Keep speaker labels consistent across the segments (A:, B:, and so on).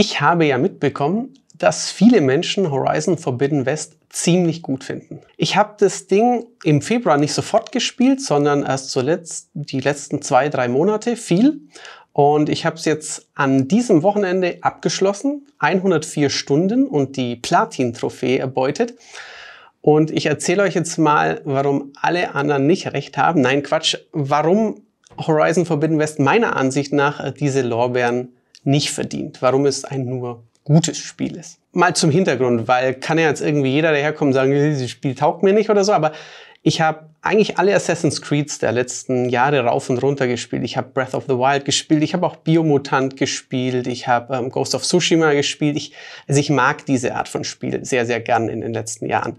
A: Ich habe ja mitbekommen, dass viele Menschen Horizon Forbidden West ziemlich gut finden. Ich habe das Ding im Februar nicht sofort gespielt, sondern erst zuletzt die letzten zwei, drei Monate viel. Und ich habe es jetzt an diesem Wochenende abgeschlossen, 104 Stunden und die Platin-Trophäe erbeutet. Und ich erzähle euch jetzt mal, warum alle anderen nicht recht haben. Nein, Quatsch, warum Horizon Forbidden West meiner Ansicht nach diese Lorbeeren nicht verdient, warum es ein nur gutes Spiel ist. Mal zum Hintergrund, weil kann ja jetzt irgendwie jeder daherkommen und sagen, dieses Spiel taugt mir nicht oder so, aber ich habe eigentlich alle Assassin's Creeds der letzten Jahre rauf und runter gespielt. Ich habe Breath of the Wild gespielt, ich habe auch Biomutant gespielt, ich habe ähm, Ghost of Tsushima gespielt. Ich, also ich mag diese Art von Spiel sehr, sehr gern in den letzten Jahren.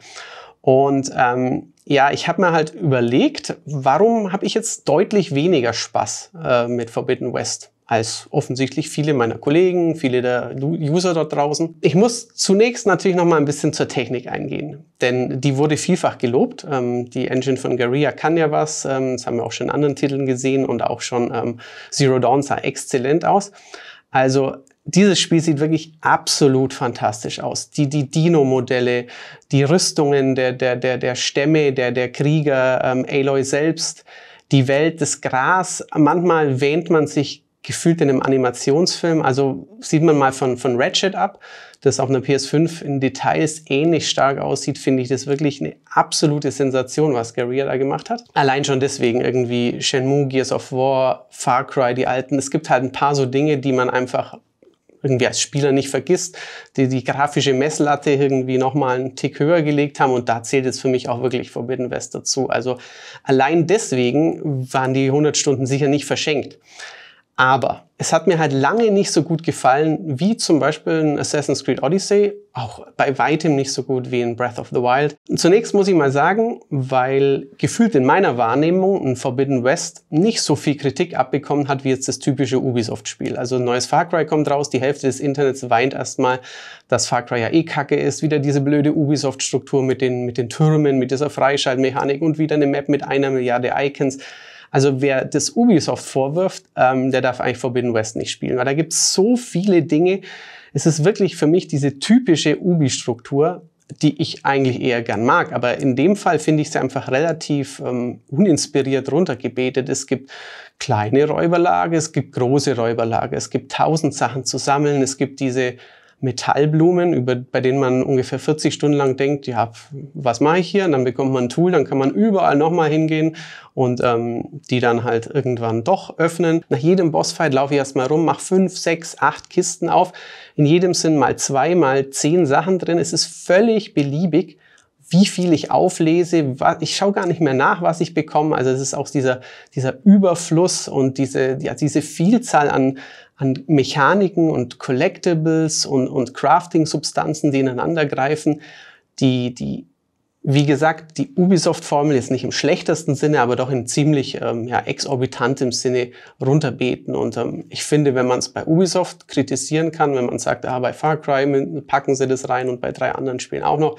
A: Und ähm, ja, ich habe mir halt überlegt, warum habe ich jetzt deutlich weniger Spaß äh, mit Forbidden West? als offensichtlich viele meiner Kollegen, viele der User dort draußen. Ich muss zunächst natürlich noch mal ein bisschen zur Technik eingehen, denn die wurde vielfach gelobt. Ähm, die Engine von Guerrilla kann ja was, ähm, das haben wir auch schon in anderen Titeln gesehen und auch schon ähm, Zero Dawn sah exzellent aus. Also dieses Spiel sieht wirklich absolut fantastisch aus. Die, die Dino-Modelle, die Rüstungen der, der, der, der Stämme, der, der Krieger, ähm, Aloy selbst, die Welt des Gras. Manchmal wähnt man sich gefühlt in einem Animationsfilm. Also sieht man mal von, von Ratchet ab, das auf einer PS5 in Details ähnlich stark aussieht, finde ich das wirklich eine absolute Sensation, was Guerrilla da gemacht hat. Allein schon deswegen irgendwie Shenmue, Gears of War, Far Cry, die alten. Es gibt halt ein paar so Dinge, die man einfach irgendwie als Spieler nicht vergisst, die die grafische Messlatte irgendwie nochmal einen Tick höher gelegt haben. Und da zählt es für mich auch wirklich Forbidden West dazu. Also allein deswegen waren die 100 Stunden sicher nicht verschenkt. Aber es hat mir halt lange nicht so gut gefallen wie zum Beispiel in Assassin's Creed Odyssey, auch bei weitem nicht so gut wie in Breath of the Wild. Zunächst muss ich mal sagen, weil gefühlt in meiner Wahrnehmung ein Forbidden West nicht so viel Kritik abbekommen hat wie jetzt das typische Ubisoft-Spiel. Also ein neues Far Cry kommt raus, die Hälfte des Internets weint erstmal, dass Far Cry ja eh kacke ist, wieder diese blöde Ubisoft-Struktur mit den, mit den Türmen, mit dieser Freischaltmechanik und wieder eine Map mit einer Milliarde Icons. Also wer das Ubisoft vorwirft, ähm, der darf eigentlich Forbidden West nicht spielen, weil da gibt es so viele Dinge. Es ist wirklich für mich diese typische Ubi-Struktur, die ich eigentlich eher gern mag. Aber in dem Fall finde ich sie einfach relativ ähm, uninspiriert runtergebetet. Es gibt kleine Räuberlage, es gibt große Räuberlage, es gibt tausend Sachen zu sammeln, es gibt diese Metallblumen, über, bei denen man ungefähr 40 Stunden lang denkt, ja, was mache ich hier? Und dann bekommt man ein Tool, dann kann man überall nochmal hingehen und ähm, die dann halt irgendwann doch öffnen. Nach jedem Bossfight laufe ich erstmal rum, mache fünf, sechs, acht Kisten auf. In jedem sind mal zwei, mal zehn Sachen drin. Es ist völlig beliebig wie viel ich auflese. ich schaue gar nicht mehr nach, was ich bekomme. Also es ist auch dieser, dieser Überfluss und diese, ja, diese Vielzahl an, an Mechaniken und Collectibles und, und Crafting-Substanzen, die ineinandergreifen, die, die, wie gesagt, die Ubisoft-Formel ist nicht im schlechtesten Sinne, aber doch in ziemlich ähm, ja, exorbitantem Sinne runterbeten. Und ähm, ich finde, wenn man es bei Ubisoft kritisieren kann, wenn man sagt, ah, bei Far Cry packen sie das rein und bei drei anderen Spielen auch noch,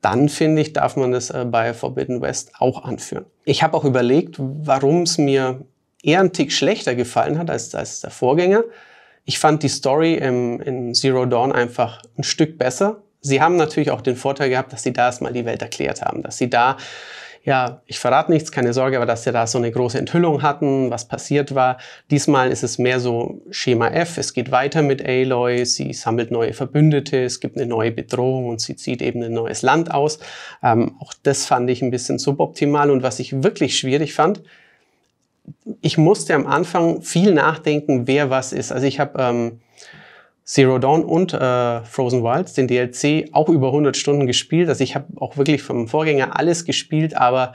A: dann finde ich, darf man das äh, bei Forbidden West auch anführen. Ich habe auch überlegt, warum es mir eher einen Tick schlechter gefallen hat als, als der Vorgänger. Ich fand die Story im, in Zero Dawn einfach ein Stück besser. Sie haben natürlich auch den Vorteil gehabt, dass sie da erstmal die Welt erklärt haben, dass sie da ja, ich verrate nichts, keine Sorge, aber dass wir da so eine große Enthüllung hatten, was passiert war. Diesmal ist es mehr so Schema F, es geht weiter mit Aloy, sie sammelt neue Verbündete, es gibt eine neue Bedrohung und sie zieht eben ein neues Land aus. Ähm, auch das fand ich ein bisschen suboptimal und was ich wirklich schwierig fand, ich musste am Anfang viel nachdenken, wer was ist. Also ich habe... Ähm, Zero Dawn und äh, Frozen Wilds, den DLC, auch über 100 Stunden gespielt. Also ich habe auch wirklich vom Vorgänger alles gespielt, aber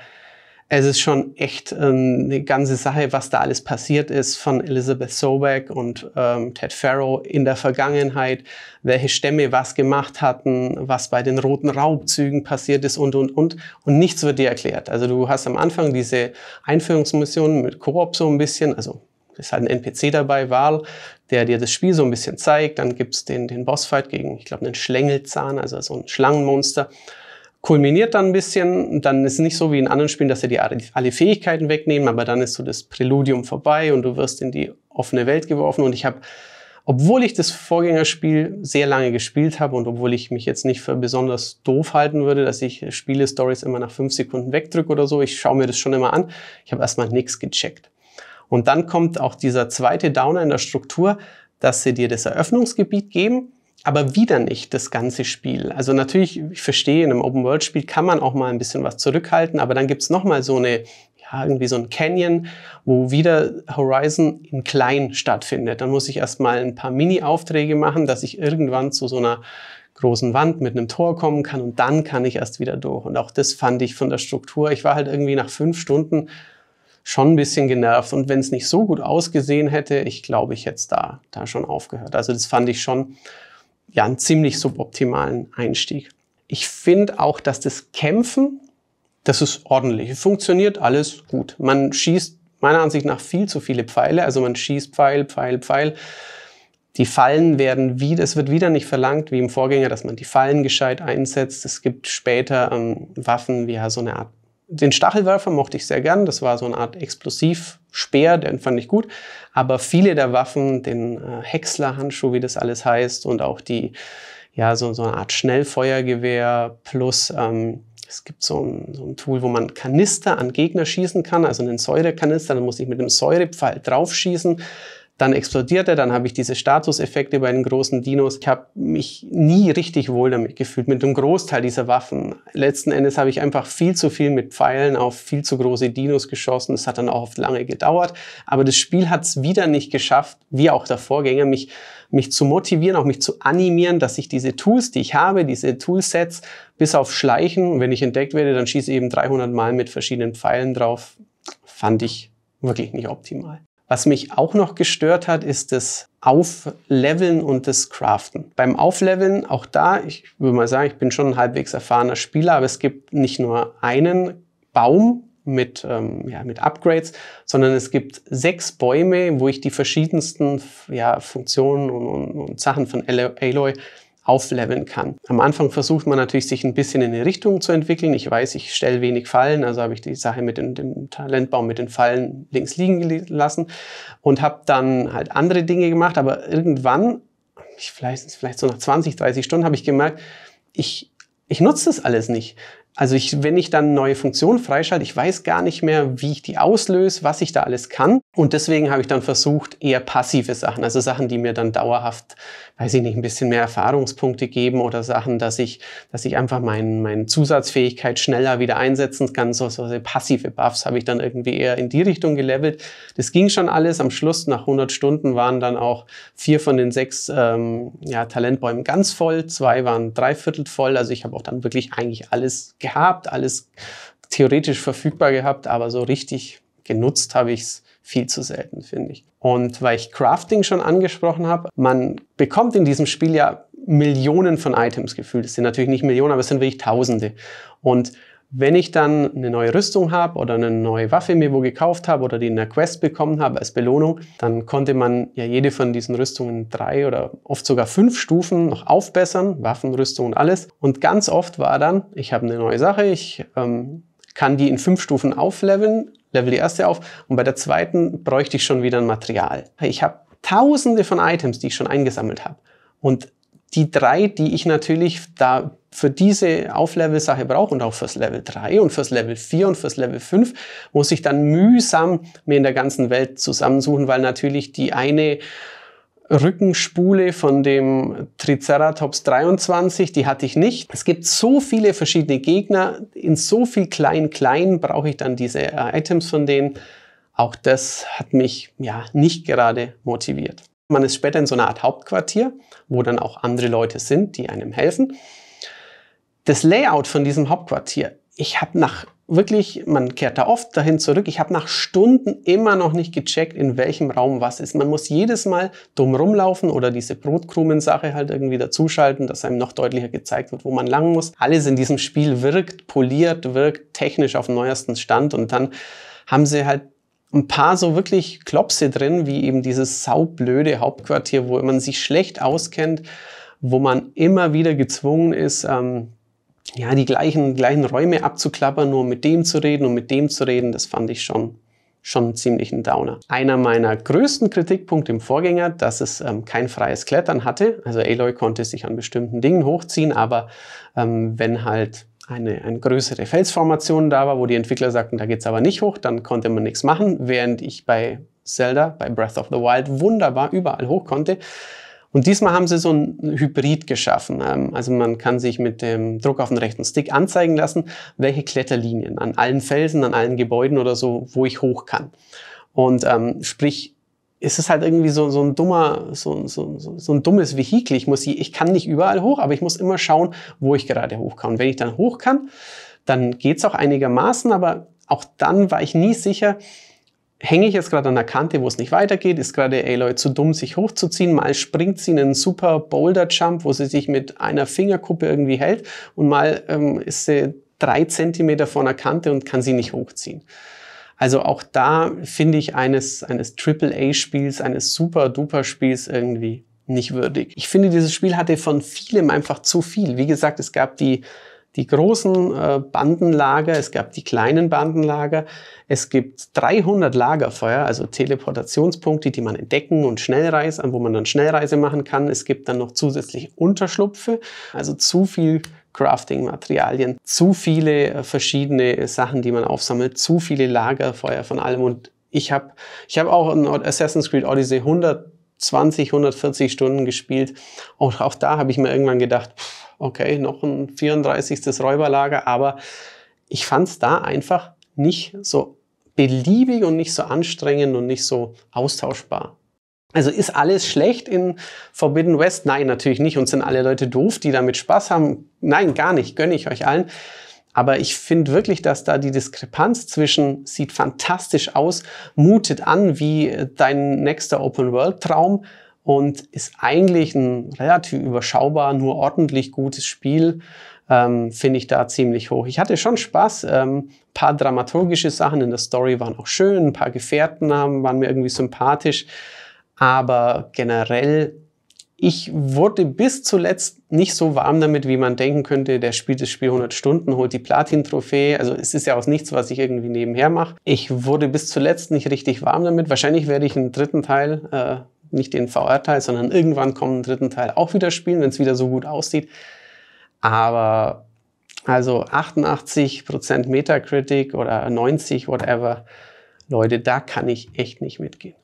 A: es ist schon echt äh, eine ganze Sache, was da alles passiert ist von Elizabeth Sobeck und ähm, Ted Farrow in der Vergangenheit, welche Stämme was gemacht hatten, was bei den roten Raubzügen passiert ist und, und, und. Und nichts wird dir erklärt. Also du hast am Anfang diese Einführungsmission mit Koop so ein bisschen, also ist halt ein NPC dabei, Wahl, der dir das Spiel so ein bisschen zeigt. Dann gibt es den, den Bossfight gegen, ich glaube, einen Schlängelzahn, also so ein Schlangenmonster. Kulminiert dann ein bisschen, dann ist nicht so wie in anderen Spielen, dass er dir alle Fähigkeiten wegnehmen, aber dann ist so das Präludium vorbei und du wirst in die offene Welt geworfen. Und ich habe, obwohl ich das Vorgängerspiel sehr lange gespielt habe und obwohl ich mich jetzt nicht für besonders doof halten würde, dass ich Spiele-Stories immer nach fünf Sekunden wegdrücke oder so, ich schaue mir das schon immer an, ich habe erstmal nichts gecheckt. Und dann kommt auch dieser zweite Downer in der Struktur, dass sie dir das Eröffnungsgebiet geben, aber wieder nicht das ganze Spiel. Also natürlich, ich verstehe, in einem Open-World-Spiel kann man auch mal ein bisschen was zurückhalten, aber dann gibt's nochmal so eine ja, irgendwie so ein Canyon, wo wieder Horizon in klein stattfindet. Dann muss ich erstmal ein paar Mini-Aufträge machen, dass ich irgendwann zu so einer großen Wand mit einem Tor kommen kann und dann kann ich erst wieder durch. Und auch das fand ich von der Struktur. Ich war halt irgendwie nach fünf Stunden schon ein bisschen genervt. Und wenn es nicht so gut ausgesehen hätte, ich glaube, ich hätte da, da schon aufgehört. Also das fand ich schon ja, einen ziemlich suboptimalen Einstieg. Ich finde auch, dass das Kämpfen, das ist ordentlich. Funktioniert alles gut. Man schießt meiner Ansicht nach viel zu viele Pfeile. Also man schießt Pfeil, Pfeil, Pfeil. Die Fallen werden wieder, es wird wieder nicht verlangt, wie im Vorgänger, dass man die Fallen gescheit einsetzt. Es gibt später ähm, Waffen wie ja, so eine Art den Stachelwerfer mochte ich sehr gern. Das war so eine Art Explosivspeer, den fand ich gut. Aber viele der Waffen, den äh, Häckslerhandschuh, wie das alles heißt, und auch die, ja, so, so eine Art Schnellfeuergewehr plus, ähm, es gibt so ein, so ein, Tool, wo man Kanister an Gegner schießen kann, also einen Säurekanister, dann muss ich mit einem Säurepfeil draufschießen. Dann explodiert er, dann habe ich diese Statuseffekte bei den großen Dinos. Ich habe mich nie richtig wohl damit gefühlt, mit einem Großteil dieser Waffen. Letzten Endes habe ich einfach viel zu viel mit Pfeilen auf viel zu große Dinos geschossen. Das hat dann auch oft lange gedauert. Aber das Spiel hat es wieder nicht geschafft, wie auch der Vorgänger, mich, mich zu motivieren, auch mich zu animieren, dass ich diese Tools, die ich habe, diese Toolsets, bis auf Schleichen, wenn ich entdeckt werde, dann schieße ich eben 300 Mal mit verschiedenen Pfeilen drauf. Fand ich wirklich nicht optimal. Was mich auch noch gestört hat, ist das Aufleveln und das Craften. Beim Aufleveln, auch da, ich würde mal sagen, ich bin schon ein halbwegs erfahrener Spieler, aber es gibt nicht nur einen Baum mit, ähm, ja, mit Upgrades, sondern es gibt sechs Bäume, wo ich die verschiedensten ja, Funktionen und, und, und Sachen von Aloy aufleveln kann. Am Anfang versucht man natürlich, sich ein bisschen in eine Richtung zu entwickeln. Ich weiß, ich stelle wenig Fallen, also habe ich die Sache mit dem, dem Talentbaum, mit den Fallen links liegen gelassen und habe dann halt andere Dinge gemacht. Aber irgendwann, ich vielleicht, vielleicht so nach 20, 30 Stunden, habe ich gemerkt, ich, ich nutze das alles nicht. Also ich, wenn ich dann neue Funktionen freischalte, ich weiß gar nicht mehr, wie ich die auslöse, was ich da alles kann. Und deswegen habe ich dann versucht, eher passive Sachen, also Sachen, die mir dann dauerhaft, weiß ich nicht, ein bisschen mehr Erfahrungspunkte geben oder Sachen, dass ich, dass ich einfach mein, meine Zusatzfähigkeit schneller wieder einsetzen kann. So, so passive Buffs habe ich dann irgendwie eher in die Richtung gelevelt. Das ging schon alles. Am Schluss, nach 100 Stunden, waren dann auch vier von den sechs ähm, ja, Talentbäumen ganz voll, zwei waren dreiviertel voll. Also ich habe auch dann wirklich eigentlich alles gehabt, alles theoretisch verfügbar gehabt, aber so richtig genutzt habe ich es viel zu selten, finde ich. Und weil ich Crafting schon angesprochen habe, man bekommt in diesem Spiel ja Millionen von Items gefühlt. Es sind natürlich nicht Millionen, aber es sind wirklich Tausende. Und wenn ich dann eine neue Rüstung habe oder eine neue Waffe mir wo gekauft habe oder die in der Quest bekommen habe als Belohnung, dann konnte man ja jede von diesen Rüstungen drei oder oft sogar fünf Stufen noch aufbessern, Waffen, Rüstung und alles. Und ganz oft war dann, ich habe eine neue Sache, ich ähm, kann die in fünf Stufen aufleveln, level die erste auf und bei der zweiten bräuchte ich schon wieder ein Material. Ich habe tausende von Items, die ich schon eingesammelt habe. Und die drei, die ich natürlich da für diese Auflevel-Sache brauche und auch fürs Level 3 und fürs Level 4 und fürs Level 5, muss ich dann mühsam mir in der ganzen Welt zusammensuchen, weil natürlich die eine Rückenspule von dem Triceratops 23, die hatte ich nicht. Es gibt so viele verschiedene Gegner, in so viel Klein-Klein brauche ich dann diese äh, Items von denen. Auch das hat mich ja nicht gerade motiviert. Man ist später in so einer Art Hauptquartier, wo dann auch andere Leute sind, die einem helfen das Layout von diesem Hauptquartier, ich habe nach wirklich, man kehrt da oft dahin zurück. Ich habe nach Stunden immer noch nicht gecheckt, in welchem Raum was ist. Man muss jedes Mal dumm rumlaufen oder diese Brotkrumen-Sache halt irgendwie dazuschalten, dass einem noch deutlicher gezeigt wird, wo man lang muss. Alles in diesem Spiel wirkt poliert, wirkt technisch auf neuesten Stand und dann haben sie halt ein paar so wirklich Klopse drin, wie eben dieses saublöde Hauptquartier, wo man sich schlecht auskennt, wo man immer wieder gezwungen ist, ähm, ja, die gleichen, gleichen Räume abzuklappern, nur mit dem zu reden und mit dem zu reden, das fand ich schon schon ziemlich ein Downer. Einer meiner größten Kritikpunkte im Vorgänger, dass es ähm, kein freies Klettern hatte. Also Aloy konnte sich an bestimmten Dingen hochziehen, aber ähm, wenn halt eine, eine größere Felsformation da war, wo die Entwickler sagten, da geht's aber nicht hoch, dann konnte man nichts machen, während ich bei Zelda, bei Breath of the Wild wunderbar überall hoch konnte. Und diesmal haben sie so ein Hybrid geschaffen. Ähm, also man kann sich mit dem Druck auf den rechten Stick anzeigen lassen, welche Kletterlinien an allen Felsen, an allen Gebäuden oder so, wo ich hoch kann. Und ähm, sprich, ist es halt irgendwie so, so ein dummer, so, so, so ein dummes Vehikel. Ich muss, ich kann nicht überall hoch, aber ich muss immer schauen, wo ich gerade hoch kann. Und wenn ich dann hoch kann, dann geht's auch einigermaßen, aber auch dann war ich nie sicher, hänge ich jetzt gerade an der Kante, wo es nicht weitergeht? Ist gerade Aloy zu dumm, sich hochzuziehen? Mal springt sie in einen super Boulder-Jump, wo sie sich mit einer Fingerkuppe irgendwie hält und mal ähm, ist sie drei Zentimeter vor einer Kante und kann sie nicht hochziehen. Also auch da finde ich eines, eines Triple-A-Spiels, eines super-duper-Spiels irgendwie nicht würdig. Ich finde, dieses Spiel hatte von vielem einfach zu viel. Wie gesagt, es gab die die großen äh, Bandenlager, es gab die kleinen Bandenlager, es gibt 300 Lagerfeuer, also Teleportationspunkte, die man entdecken und Schnellreise, wo man dann Schnellreise machen kann. Es gibt dann noch zusätzlich Unterschlupfe, also zu viel Crafting-Materialien, zu viele äh, verschiedene Sachen, die man aufsammelt, zu viele Lagerfeuer von allem und ich habe ich hab auch in Assassin's Creed Odyssey 120, 140 Stunden gespielt. und auch da habe ich mir irgendwann gedacht, okay, noch ein 34. Räuberlager, aber ich fand es da einfach nicht so beliebig und nicht so anstrengend und nicht so austauschbar. Also ist alles schlecht in Forbidden West? Nein, natürlich nicht. Und sind alle Leute doof, die damit Spaß haben? Nein, gar nicht. Gönne ich euch allen. Aber ich finde wirklich, dass da die Diskrepanz zwischen sieht fantastisch aus, mutet an wie dein nächster Open-World-Traum und ist eigentlich ein relativ überschaubar, nur ordentlich gutes Spiel. Ähm, finde ich da ziemlich hoch. Ich hatte schon Spaß. Ähm, paar dramaturgische Sachen in der Story waren auch schön, ein paar Gefährten haben, waren mir irgendwie sympathisch. Aber generell, ich wurde bis zuletzt nicht so warm damit, wie man denken könnte, der spielt das Spiel 100 Stunden, holt die Platin-Trophäe. Also es ist ja aus nichts, was ich irgendwie nebenher mache. Ich wurde bis zuletzt nicht richtig warm damit. Wahrscheinlich werde ich einen dritten Teil äh, nicht den VR-Teil, sondern irgendwann kommen dritten Teil auch wieder spielen, wenn es wieder so gut aussieht. Aber also 88% Metacritic oder 90, whatever. Leute, da kann ich echt nicht mitgehen.